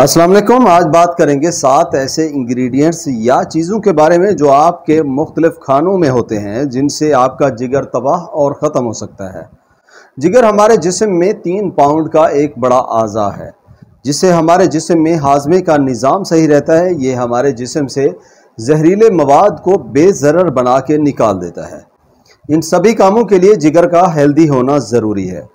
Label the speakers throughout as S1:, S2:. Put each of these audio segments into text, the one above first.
S1: अस्सलाम वालेकुम आज बात करेंगे सात ऐसे इंग्रेडिएंट्स या चीज़ों के बारे में जो आपके मुख्तलिफ खानों में होते हैं जिनसे आपका जिगर तबाह और ख़त्म हो सकता है जिगर हमारे जिसम में तीन पाउंड का एक बड़ा आज़ा है जिससे हमारे जिसम में हाजमे का निज़ाम सही रहता है ये हमारे जिसम से जहरीले मवाद को बेजर बना के निकाल देता है इन सभी कामों के लिए जिगर का हेल्दी होना ज़रूरी है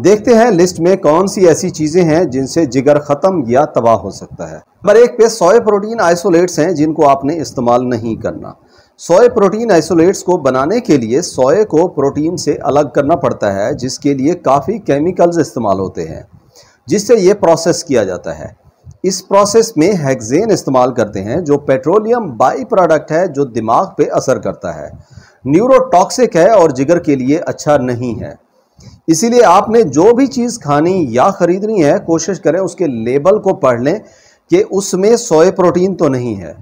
S1: देखते हैं लिस्ट में कौन सी ऐसी चीजें हैं जिनसे जिगर खत्म या तबाह हो सकता है नंबर एक पे सोए प्रोटीन आइसोलेट्स हैं जिनको आपने इस्तेमाल नहीं करना सोए प्रोटीन आइसोलेट्स को बनाने के लिए सोए को प्रोटीन से अलग करना पड़ता है जिसके लिए काफ़ी केमिकल्स इस्तेमाल होते हैं जिससे ये प्रोसेस किया जाता है इस प्रोसेस में हैगजेन इस्तेमाल करते हैं जो पेट्रोलियम बाई प्रोडक्ट है जो दिमाग पे असर करता है न्यूरोटॉक्सिक है और जिगर के लिए अच्छा नहीं है इसीलिए आपने जो भी चीज़ खानी या ख़रीदनी है कोशिश करें उसके लेबल को पढ़ लें कि उसमें सोए प्रोटीन तो नहीं है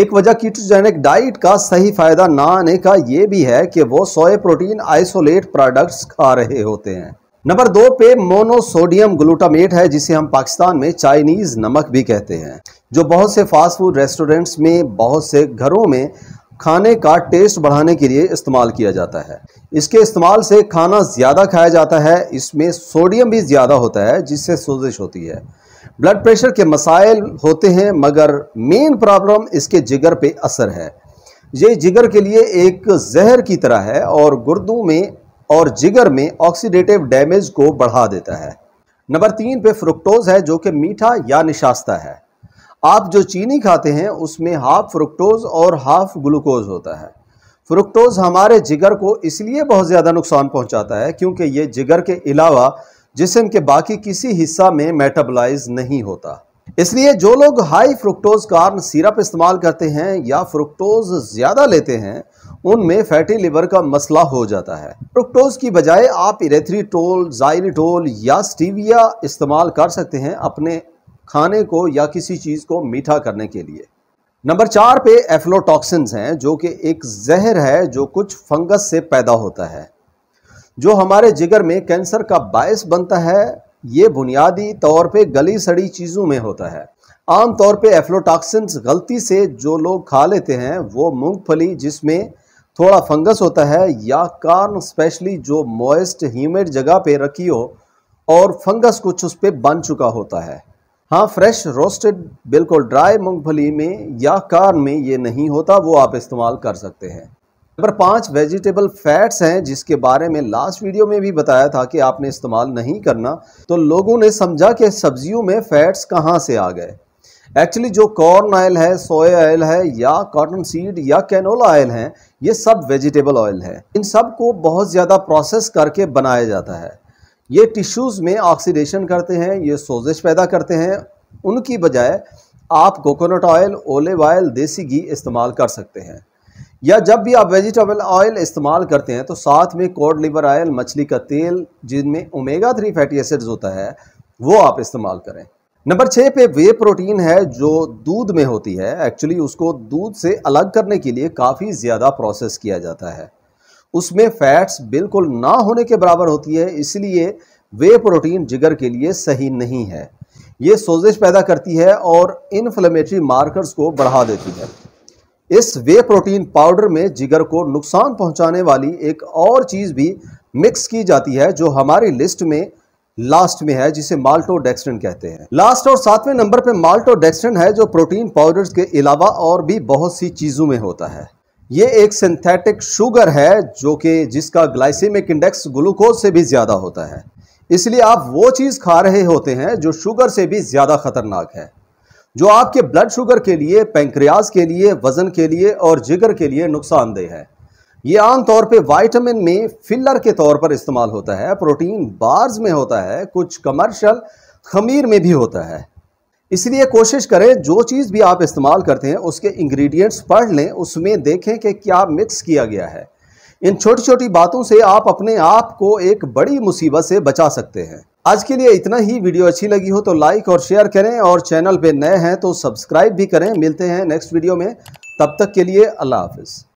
S1: एक वजह कीटोजेनिक डाइट का सही फ़ायदा ना आने का ये भी है कि वो सोए प्रोटीन आइसोलेट प्रोडक्ट्स खा रहे होते हैं नंबर दो पे मोनोसोडियम ग्लूटामेट है जिसे हम पाकिस्तान में चाइनीज़ नमक भी कहते हैं जो बहुत से फास्ट फूड रेस्टोरेंट्स में बहुत से घरों में खाने का टेस्ट बढ़ाने के लिए इस्तेमाल किया जाता है इसके इस्तेमाल से खाना ज़्यादा खाया जाता है इसमें सोडियम भी ज़्यादा होता है जिससे सोजिश होती है ब्लड प्रेशर के मसाइल होते हैं मगर मेन प्रॉब्लम इसके जिगर पे असर है ये जिगर के लिए एक जहर की तरह है और गुर्दों में और जिगर में ऑक्सीडेटिव डैमेज को बढ़ा देता है नंबर तीन पे फ्रुक्टोज है जो कि मीठा या निशास्ता है आप जो चीनी खाते हैं उसमें हाफ फ्रुक्टोज और हाफ ग्लूकोज होता है फ्रुक्टोज हमारे जिगर को इसलिए बहुत ज़्यादा नुकसान पहुंचाता है क्योंकि ये जिगर के अलावा जिसम के बाकी किसी हिस्सा में मेटाबलाइज नहीं होता इसलिए जो लोग हाई फ्रुक्टोज कार्न सिरप इस्तेमाल करते हैं या फ्रुक्टोज ज़्यादा लेते हैं उनमें फैटी लिवर का मसला हो जाता है फ्रुक्टोज की बजाय आप इरेथ्रीटोल जाइरिटोल या स्टीविया इस्तेमाल कर सकते हैं अपने खाने को या किसी चीज़ को मीठा करने के लिए नंबर चार पे एफ्लोटॉक्सिन्स हैं जो कि एक जहर है जो कुछ फंगस से पैदा होता है जो हमारे जिगर में कैंसर का बायस बनता है ये बुनियादी तौर पे गली सड़ी चीज़ों में होता है आमतौर पे एफ्लोटॉक्सिन्स गलती से जो लोग खा लेते हैं वो मूंगफली जिसमें थोड़ा फंगस होता है या कार्न स्पेशली जो मॉइस्ट ह्यूमिड जगह पे रखी हो और फंगस कुछ उस पर बन चुका होता है हाँ फ्रेश रोस्टेड बिल्कुल ड्राई मूंगफली में या कार्न में ये नहीं होता वो आप इस्तेमाल कर सकते हैं नंबर पाँच वेजिटेबल फैट्स हैं जिसके बारे में लास्ट वीडियो में भी बताया था कि आपने इस्तेमाल नहीं करना तो लोगों ने समझा कि सब्जियों में फैट्स कहाँ से आ गए एक्चुअली जो कॉर्न ऑयल है सोया ऑयल है या कॉटन सीड या कैनोला ऑयल है ये सब वेजिटेबल ऑयल है इन सब को बहुत ज़्यादा प्रोसेस करके बनाया जाता है ये टिश्यूज़ में ऑक्सीडेशन करते हैं ये सोजिश पैदा करते हैं उनकी बजाय आप कोकोनट ऑयल ओलिव ऑयल देसी घी इस्तेमाल कर सकते हैं या जब भी आप वेजिटेबल ऑयल इस्तेमाल करते हैं तो साथ में कोड लिवर ऑयल मछली का तेल जिनमें ओमेगा थ्री फैटी एसिड्स होता है वो आप इस्तेमाल करें नंबर छः पे वे प्रोटीन है जो दूध में होती है एक्चुअली उसको दूध से अलग करने के लिए काफ़ी ज़्यादा प्रोसेस किया जाता है उसमें फैट्स बिल्कुल ना होने के बराबर होती है इसलिए वे प्रोटीन जिगर के लिए सही नहीं है ये सोजिश पैदा करती है और इन्फ्लेमेटरी मार्कर्स को बढ़ा देती है इस वे प्रोटीन पाउडर में जिगर को नुकसान पहुंचाने वाली एक और चीज़ भी मिक्स की जाती है जो हमारी लिस्ट में लास्ट में है जिसे माल्टोडेक्स्ट्रिन कहते हैं लास्ट और सातवें नंबर पे माल्टोडेक्सटिन है जो प्रोटीन पाउडर्स के अलावा और भी बहुत सी चीज़ों में होता है ये एक सिंथेटिक शुगर है जो कि जिसका ग्लाइसेमिक इंडेक्स ग्लूकोज से भी ज़्यादा होता है इसलिए आप वो चीज़ खा रहे होते हैं जो शुगर से भी ज़्यादा ख़तरनाक है जो आपके ब्लड शुगर के लिए पेंक्रियाज के लिए वज़न के लिए और जिगर के लिए नुकसानदेह है ये आमतौर पर वाइटामिन में फिलर के तौर पर इस्तेमाल होता है प्रोटीन बार्स में होता है कुछ कमर्शल खमीर में भी होता है इसलिए कोशिश करें जो चीज़ भी आप इस्तेमाल करते हैं उसके इंग्रेडिएंट्स पढ़ लें उसमें देखें कि क्या मिक्स किया गया है इन छोटी छोटी बातों से आप अपने आप को एक बड़ी मुसीबत से बचा सकते हैं आज के लिए इतना ही वीडियो अच्छी लगी हो तो लाइक और शेयर करें और चैनल पे नए हैं तो सब्सक्राइब भी करें मिलते हैं नेक्स्ट वीडियो में तब तक के लिए अल्लाह हाफिज़